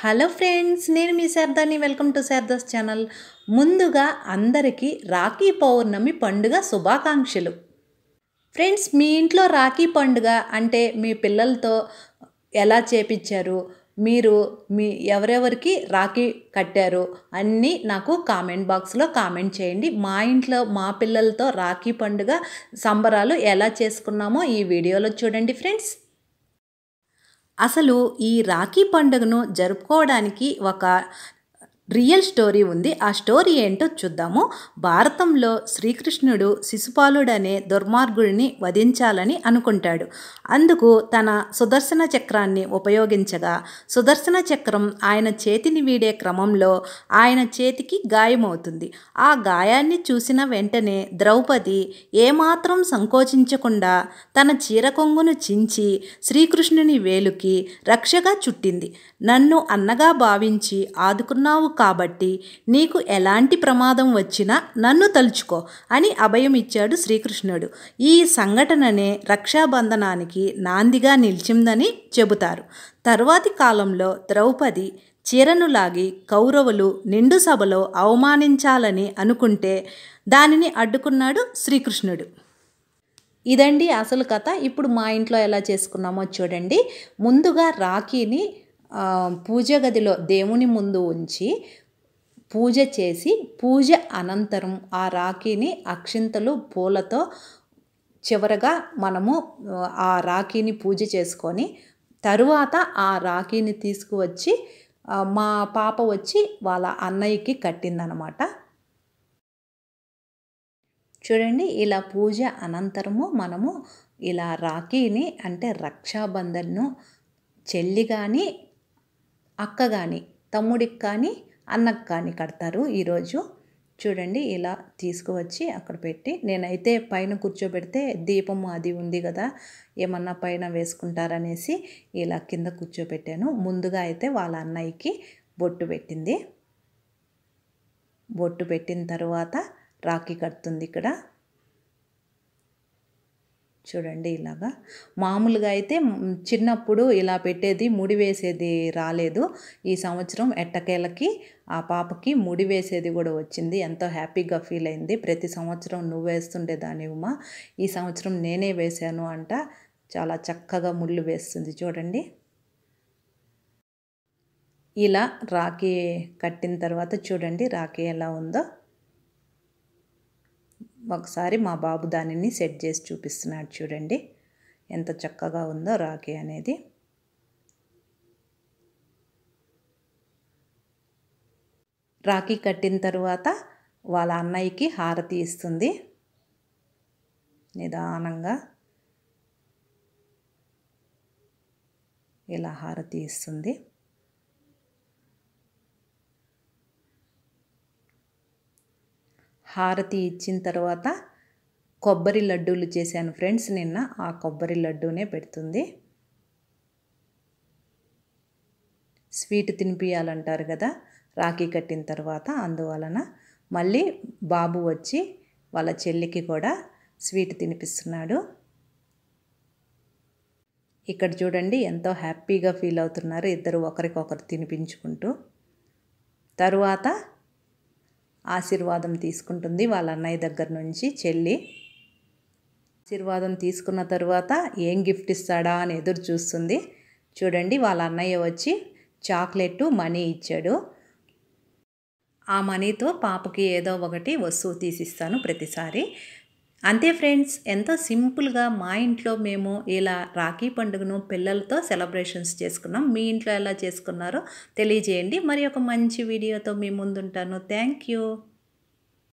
hello friends నేను మీ శారదాని వెల్కమ్ టు శారదాస్ ఛానల్ ముందుగా అందరికీ రాఖీ పౌర్ణమి పండుగ శుభాకాంక్షలు ఫ్రెండ్స్ మీ ఇంట్లో రాఖీ పండుగ అంటే మీ పిల్లలతో ఎలా చేపించారు మీరు మీ ఎవరెవరికి రాఖీ కట్టారు అన్నీ నాకు కామెంట్ బాక్స్లో కామెంట్ చేయండి మా ఇంట్లో మా పిల్లలతో రాఖీ పండుగ సంబరాలు ఎలా చేసుకున్నామో ఈ వీడియోలో చూడండి ఫ్రెండ్స్ అసలు ఈ రాఖీ పండుగను జరుపుకోవడానికి ఒక రియల్ స్టోరీ ఉంది ఆ స్టోరీ ఏంటో చూద్దాము భారతంలో శ్రీకృష్ణుడు శిశుపాలుడనే దుర్మార్గుడిని వధించాలని అనుకుంటాడు అందుకు తన సుదర్శన చక్రాన్ని ఉపయోగించగా సుదర్శన చక్రం ఆయన చేతిని వీడే క్రమంలో ఆయన చేతికి గాయమవుతుంది ఆ గాయాన్ని చూసిన వెంటనే ద్రౌపది ఏమాత్రం సంకోచించకుండా తన చీర కొంగును చించి శ్రీకృష్ణుని వేలుకి రక్షగా చుట్టింది నన్ను అన్నగా భావించి ఆదుకున్నావు కాబట్టి నీకు ఎలాంటి ప్రమాదం వచ్చినా నన్ను తలుచుకో అని అభయం ఇచ్చాడు శ్రీకృష్ణుడు ఈ సంఘటననే రక్షాబంధనానికి నాందిగా నిలిచిందని చెబుతారు తర్వాతి కాలంలో ద్రౌపది చీరను లాగి కౌరవులు నిండు సభలో అవమానించాలని అనుకుంటే దానిని అడ్డుకున్నాడు శ్రీకృష్ణుడు ఇదండి అసలు కథ ఇప్పుడు మా ఇంట్లో ఎలా చేసుకున్నామో చూడండి ముందుగా రాఖీని పూజ గదిలో దేవుని ముందు ఉంచి పూజ చేసి పూజ అనంతరం ఆ రాఖీని అక్షింతలు పూలతో చివరగా మనము ఆ రాఖీని పూజ చేసుకొని తరువాత ఆ రాఖీని తీసుకువచ్చి మా పాప వచ్చి వాళ్ళ అన్నయ్యకి కట్టిందనమాట చూడండి ఇలా పూజ అనంతరము మనము ఇలా రాఖీని అంటే రక్షాబంధన్ను చెల్లి కానీ అక్క కానీ తమ్ముడికి కానీ అన్నకు కానీ కడతారు ఈరోజు చూడండి ఇలా తీసుకువచ్చి అక్కడ పెట్టి నేనైతే పైన కూర్చోబెడితే దీపం అది ఉంది కదా ఏమన్నా పైన వేసుకుంటారనేసి ఇలా కింద కూర్చోబెట్టాను ముందుగా అయితే వాళ్ళ అన్నయ్యకి బొట్టు పెట్టింది బొట్టు పెట్టిన తర్వాత రాఖీ కడుతుంది ఇక్కడ చూడండి ఇలాగా మామూలుగా అయితే చిన్నప్పుడు ఇలా పెట్టేది ముడి వేసేది రాలేదు ఈ సంవత్సరం ఎట్టకేలకి ఆ పాపకి ముడి వేసేది కూడా వచ్చింది ఎంతో హ్యాపీగా ఫీల్ అయింది ప్రతి సంవత్సరం నువ్వు వేస్తుండే దాని ఉమా ఈ సంవత్సరం నేనే వేశాను అంట చాలా చక్కగా ముళ్ళు వేస్తుంది చూడండి ఇలా రాఖీ కట్టిన తర్వాత చూడండి రాఖీ ఎలా ఉందో ఒకసారి మా బాబు దానిని సెట్ చేసి చూపిస్తున్నాడు చూడండి ఎంత చక్కగా ఉందో రాఖీ అనేది రాఖీ కట్టిన తర్వాత వాళ్ళ అన్నయ్యకి హారతి ఇస్తుంది నిదానంగా ఇలా హారతి ఇస్తుంది హారతి ఇచ్చిన తర్వాత కొబ్బరి లడ్డూలు చేశాను ఫ్రెండ్స్ నిన్న ఆ కొబ్బరి లడ్డూనే పెడుతుంది స్వీట్ తినిపించాలంటారు కదా రాఖీ కట్టిన తర్వాత అందువలన మళ్ళీ బాబు వచ్చి వాళ్ళ చెల్లికి కూడా స్వీట్ తినిపిస్తున్నాడు ఇక్కడ చూడండి ఎంతో హ్యాపీగా ఫీల్ అవుతున్నారు ఇద్దరు ఒకరికొకరు తినిపించుకుంటూ తరువాత ఆశీర్వాదం తీసుకుంటుంది వాళ్ళ అన్నయ్య దగ్గర నుంచి చెల్లి ఆశీర్వాదం తీసుకున్న తర్వాత ఏం గిఫ్ట్ ఇస్తాడా అని ఎదురు చూస్తుంది చూడండి వాళ్ళ అన్నయ్య వచ్చి చాక్లెట్ మనీ ఇచ్చాడు ఆ మనీతో పాపకి ఏదో ఒకటి వస్తువు తీసిస్తాను ప్రతిసారి అంతే ఫ్రెండ్స్ ఎంత సింపుల్గా మా ఇంట్లో మేము ఇలా రాఖీ పండుగను పిల్లలతో సెలబ్రేషన్స్ చేసుకున్నాం మీ ఇంట్లో ఎలా చేసుకున్నారో తెలియజేయండి మరి ఒక మంచి వీడియోతో మీ ముందుంటాను థ్యాంక్ యూ